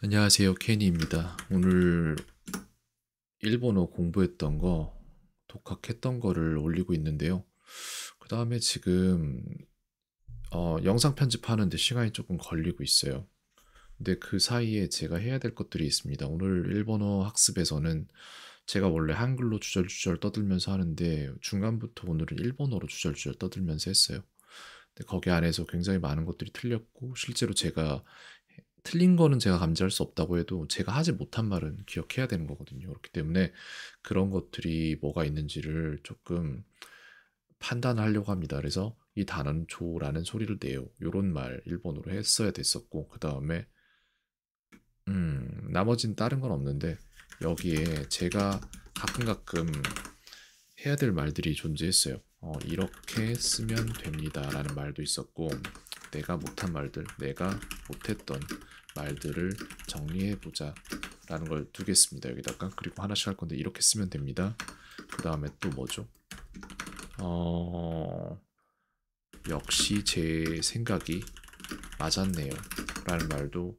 안녕하세요 케니입니다 오늘 일본어 공부했던 거 독학했던 거를 올리고 있는데요 그 다음에 지금 어, 영상 편집하는데 시간이 조금 걸리고 있어요 근데 그 사이에 제가 해야 될 것들이 있습니다 오늘 일본어 학습에서는 제가 원래 한글로 주절주절 떠들면서 하는데 중간부터 오늘은 일본어로 주절주절 떠들면서 했어요 근데 거기 안에서 굉장히 많은 것들이 틀렸고 실제로 제가 틀린 거는 제가 감지할 수 없다고 해도 제가 하지 못한 말은 기억해야 되는 거거든요. 그렇기 때문에 그런 것들이 뭐가 있는지를 조금 판단하려고 합니다. 그래서 이 단어는 조라는 소리를 내요. 이런말 일본어로 했어야 됐었고 그 다음에 음 나머진 다른 건 없는데 여기에 제가 가끔 가끔 해야 될 말들이 존재했어요. 어, 이렇게 쓰면 됩니다라는 말도 있었고 내가 못한 말들, 내가 못했던 말들을 정리해보자 라는 걸 두겠습니다. 여기다가 그리고 하나씩 할 건데 이렇게 쓰면 됩니다. 그 다음에 또 뭐죠? 어... 역시 제 생각이 맞았네요. 라는 말도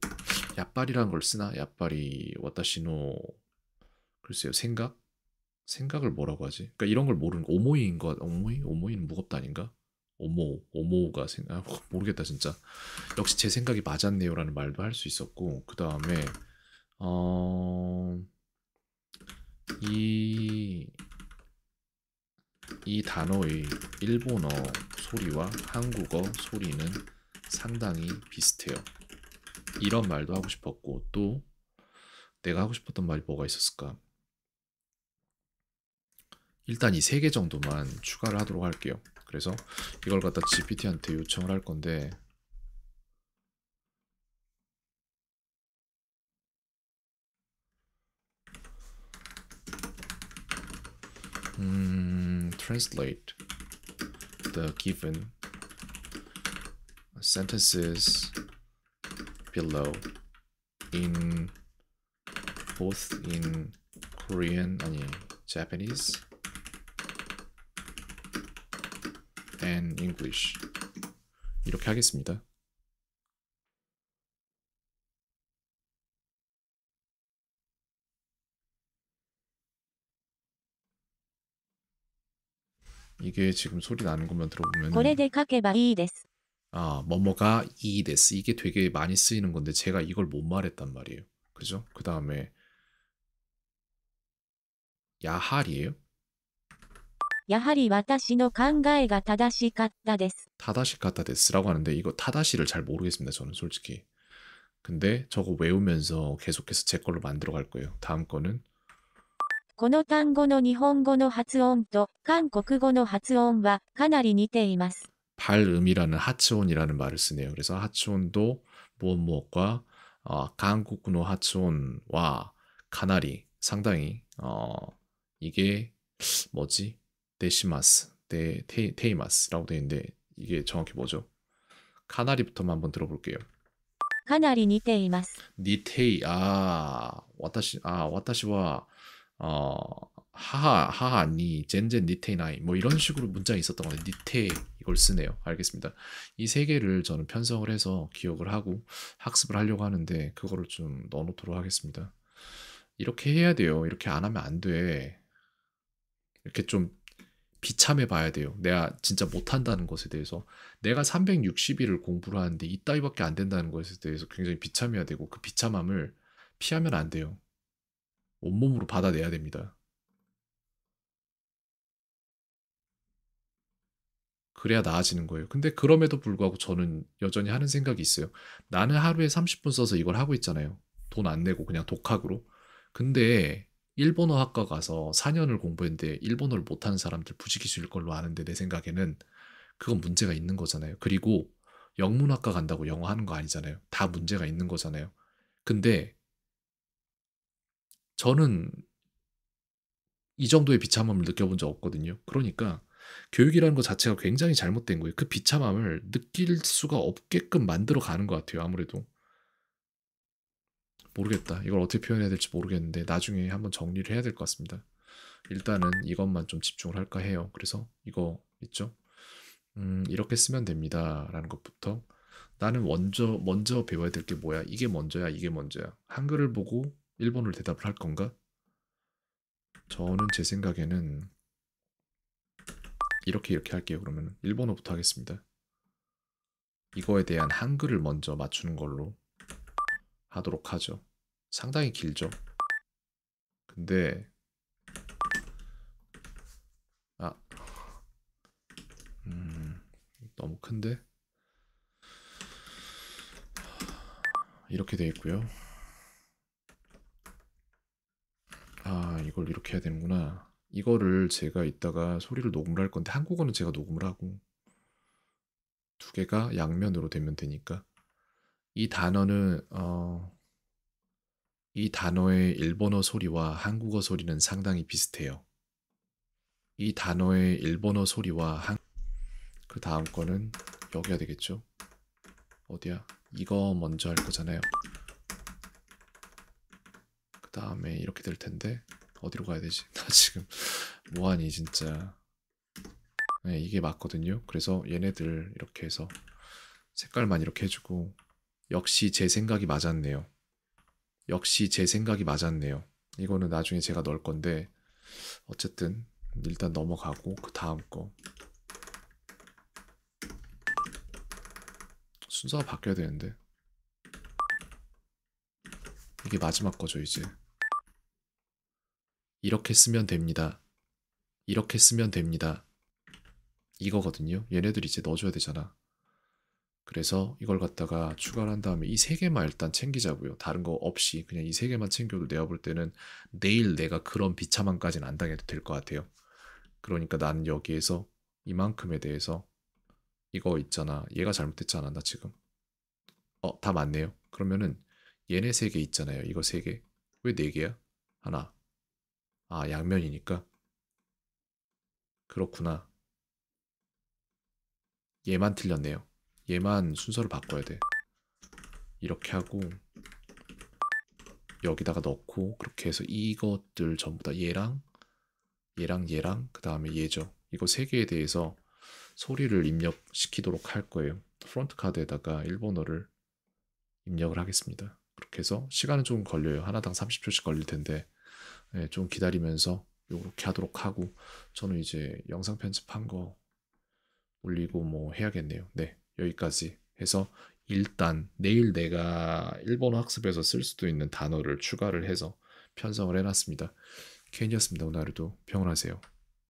야빨이라는 걸 쓰나? 야빨이 와다시노 글쎄요 생각? 생각을 뭐라고 하지? 그러니까 이런 걸 모르는 거 오모이인 것 오모이? 오모이는 무겁다 아닌가? 오모, 오모가 생, 각 아, 뭐, 모르겠다 진짜. 역시 제 생각이 맞았네요라는 말도 할 수 있었고 그 다음에 어, 이, 이 단어의 일본어 소리와 한국어 소리는 상당히 비슷해요. 이런 말도 하고 싶었고 또 내가 하고 싶었던 말이 뭐가 있었을까? 일단 이 세 개 정도만 추가를 하도록 할게요. 그래서 이걸 갖다 GPT한테 요청을 할 건데 음, translate the given sentences below in both in Korean 아니 Japanese and English 이렇게 하겠습니다. 이게 지금 소리 나는 것만 들어보면 아, 뭐뭐가 이 데스 이게 되게 많이 쓰이는 건데 제가 이걸 못 말했단 말이에요. 그죠? 그 다음에 야할이에요. やはり私の考えが正しかったです。 다다시 같다 데스라고 하는데 이거 正し시를잘 모르겠습니다. 저는 솔직히. 근데 저거 외우면서 계속해서 제 걸로 만들어 갈 거예요. 다음 거는 この単語の日本語の発音と韓国語の発音はかなり似ています。 발음이라는 하츠온이라는 말을 쓰네요. 그래서 하츠온도 무엇 무엇과 어, 한국군의 하츠온와 가나리 상당히 어, 이게 뭐지 데시마스, 데 테, 테이마스라고 되어 있는데 이게 정확히 뭐죠? 카나리부터만 한번 들어볼게요. 카나리 니테이마스. 니테이 아, 와타시 아, 와타시와 어 하하 하하 니 젠젠 니테이나이 뭐 이런 식으로 문장이 있었던 건데 니테 이걸 쓰네요. 알겠습니다. 이 세 개를 저는 편성을 해서 기억을 하고 학습을 하려고 하는데 그거를 좀 넣어놓도록 하겠습니다. 이렇게 해야 돼요. 이렇게 안 하면 안 돼. 이렇게 좀 비참해 봐야 돼요. 내가 진짜 못한다는 것에 대해서 내가 360일을 공부를 하는데 이따위밖에 안 된다는 것에 대해서 굉장히 비참해야 되고 그 비참함을 피하면 안 돼요. 온몸으로 받아내야 됩니다. 그래야 나아지는 거예요. 근데 그럼에도 불구하고 저는 여전히 하는 생각이 있어요. 나는 하루에 30분 써서 이걸 하고 있잖아요. 돈 안 내고 그냥 독학으로. 근데 일본어 학과 가서 4년을 공부했는데 일본어를 못하는 사람들 부지기수일 걸로 아는데 내 생각에는 그건 문제가 있는 거잖아요. 그리고 영문학과 간다고 영어 하는 거 아니잖아요. 다 문제가 있는 거잖아요. 근데 저는 이 정도의 비참함을 느껴본 적 없거든요. 그러니까 교육이라는 것 자체가 굉장히 잘못된 거예요. 그 비참함을 느낄 수가 없게끔 만들어 가는 것 같아요. 아무래도. 모르겠다. 이걸 어떻게 표현해야 될지 모르겠는데 나중에 한번 정리를 해야 될 것 같습니다. 일단은 이것만 좀 집중을 할까 해요. 그래서 이거 있죠? 음, 이렇게 쓰면 됩니다. 라는 것부터 나는 먼저 먼저 배워야 될 게 뭐야? 이게 먼저야. 이게 먼저야. 한글을 보고 일본어를 대답을 할 건가? 저는 제 생각에는 이렇게 이렇게 할게요. 그러면 일본어부터 하겠습니다. 이거에 대한 한글을 먼저 맞추는 걸로 하도록 하죠. 상당히 길죠. 근데 아 음, 너무 큰데 이렇게 돼 있고요. 아 이걸 이렇게 해야 되는구나. 이거를 제가 이따가 소리를 녹음을 할 건데 한국어는 제가 녹음을 하고 두 개가 양면으로 되면 되니까 이 단어는 어, 이 단어의 일본어 소리와 한국어 소리는 상당히 비슷해요. 이 단어의 일본어 소리와 한... 그 다음 거는 여기야 되겠죠? 어디야? 이거 먼저 할 거잖아요. 그 다음에 이렇게 될 텐데 어디로 가야 되지? 나 지금 뭐하니 진짜 네, 이게 맞거든요. 그래서 얘네들 이렇게 해서 색깔만 이렇게 해주고 역시 제 생각이 맞았네요. 역시 제 생각이 맞았네요. 이거는 나중에 제가 넣을 건데 어쨌든 일단 넘어가고 그 다음 거 순서가 바뀌어야 되는데 이게 마지막 거죠 이제 이렇게 쓰면 됩니다. 이렇게 쓰면 됩니다. 이거거든요. 얘네들 이제 넣어줘야 되잖아. 그래서 이걸 갖다가 추가를 한 다음에 이 세 개만 일단 챙기자고요. 다른 거 없이 그냥 이 세 개만 챙겨도 내가 볼 때는 내일 내가 그런 비참함까지는 안 당해도 될 것 같아요. 그러니까 난 여기에서 이만큼에 대해서 이거 있잖아. 얘가 잘못됐잖아. 나 지금. 어, 다 맞네요. 그러면은 얘네 세 개 있잖아요. 이거 세 개. 왜 네 개야? 하나. 아, 양면이니까. 그렇구나. 얘만 틀렸네요. 얘만 순서를 바꿔야 돼. 이렇게 하고 여기다가 넣고 그렇게 해서 이것들 전부 다 얘랑 얘랑 얘랑 그 다음에 얘죠. 이거 세 개에 대해서 소리를 입력시키도록 할 거예요. 프론트 카드에다가 일본어를 입력을 하겠습니다. 그렇게 해서 시간은 조금 걸려요. 하나당 30초씩 걸릴 텐데 네, 좀 기다리면서 이렇게 하도록 하고 저는 이제 영상 편집한 거 올리고 뭐 해야겠네요. 네. 여기까지 해서 일단 내일 내가 일본어 학습에서 쓸 수도 있는 단어를 추가를 해서 편성을 해놨습니다. 케이었습니다 오늘 하루도 평온하세요.